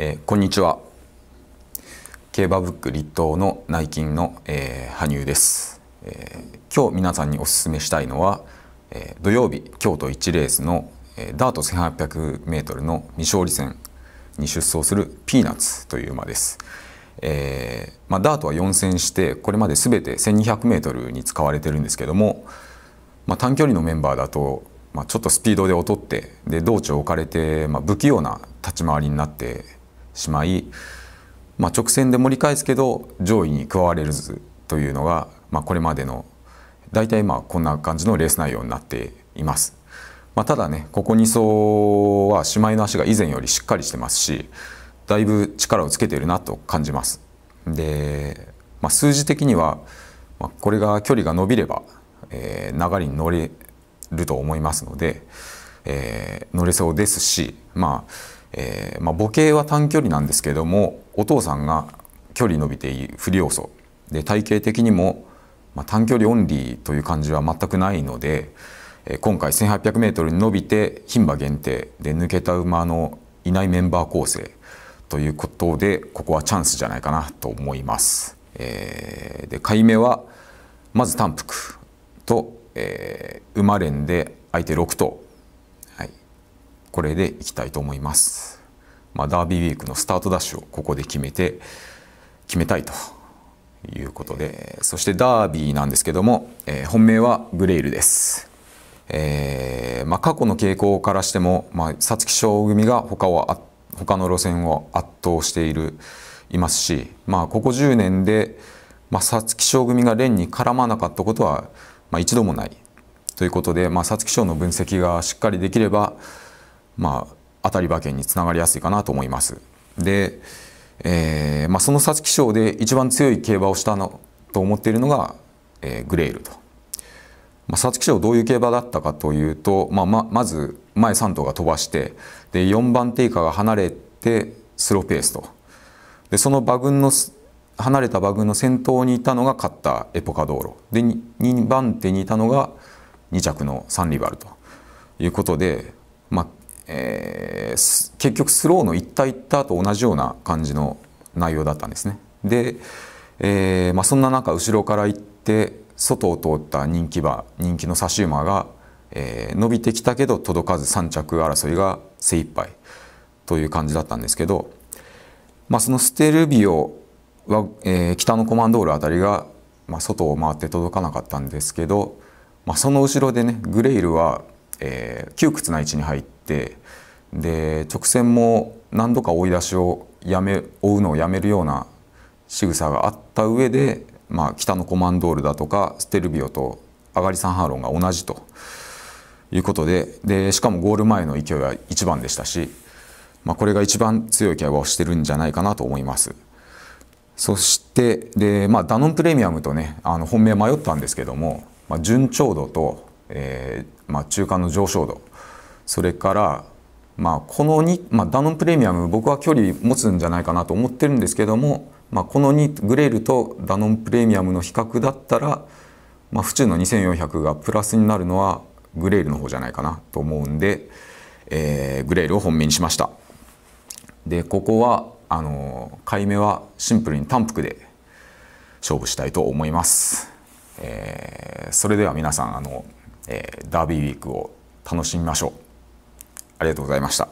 えー、こんにちは競馬ブック立東の内勤の、えー、羽生です、えー、今日皆さんにお勧めしたいのは、えー、土曜日京都1レースの、えー、ダート 1800m の未勝利戦に出走するピーナッツという馬です。えーまあ、ダートは4戦してこれまで全て 1200m に使われてるんですけども、まあ、短距離のメンバーだと、まあ、ちょっとスピードで劣ってで道中置かれて、まあ、不器用な立ち回りになってしまい、まあ、直線で盛り返すけど上位に加われるというのが、まあ、これまでの大体まあこんな感じのレース内容になっています。まあ、ただねここ2走は姉妹の足が以前よりしっかりしてますしだいぶ力をつけているなと感じます。で、まあ、数字的には、まあ、これが距離が伸びれば、えー、流れに乗れると思いますので、えー、乗れそうですし、まあえーまあ、母系は短距離なんですけれどもお父さんが距離伸びていい不利要素で体型的にもまあ、短距離オンリーという感じは全くないので今回 1800m に伸びて牝馬限定で抜けた馬のいないメンバー構成ということでここはチャンスじゃないかなと思います。えー、で買い目はまず単幅と、えー、馬連で相手6頭、はい、これでいきたいと思います。まあ、ダービーウィークのスタートダッシュをここで決めて決めたいということで、えー、そしてダービーなんですけども、えー、本命はグレイルです。えーまあ、過去の傾向からしても、ま皐月賞組が他を他の路線を圧倒しているいますし、まあ、ここ10年で、ま皐月賞組が連に絡まなかったことは、まあ、一度もないということで、ま皐月賞の分析がしっかりできれば、まあ、当たり馬券につながりやすいかなと思います。でえーまあ、その皐月賞で一番強い競馬をしたのと思っているのが、えー、グレールと。まあ、皐月賞どういう競馬だったかというと、まあ、ままず前3頭が飛ばしてで4番手以下が離れてスローペースとでその馬群の離れた馬群の先頭にいたのが勝ったエポカ道路で 2, 2番手にいたのが2着のサンリバルということで、まあ、えー、結局スローの行った行ったと同じような感じの内容だったんですね。で、えー、まあ、そんな中後ろから行って外を通った人気馬人気の差し馬が、えー、伸びてきたけど届かず3着争いが精一杯という感じだったんですけど、まあ、そのステルビオは、えー、北のコマンドールあたりが、まあ、外を回って届かなかったんですけど、まあ、その後ろでねグレイルはえー、窮屈な位置に入ってで直線も何度か追い出しをやめ追うのをやめるような仕草があった上で、まあ、北のコマンドールだとかステルビオとアガリ・サンハーロンが同じということででしかもゴール前の勢いは一番でしたし、まあ、これが一番強い競馬をしてるんじゃないかなと思います。そしてで、まあ、ダノンプレミアムとねあの本命迷ったんですけども、まあ、順調度とえーまあ、中間の上昇度それから、まあ、この2、まあ、ダノンプレミアム僕は距離持つんじゃないかなと思ってるんですけども、まあ、この2グレールとダノンプレミアムの比較だったら、まあ、府中の2400がプラスになるのはグレールの方じゃないかなと思うんで、えー、グレールを本命にしました。でここはあの買い目はシンプルに淡幅で勝負したいと思います。えー、それでは皆さんあのえー、ダービーウィークを楽しみましょうありがとうございました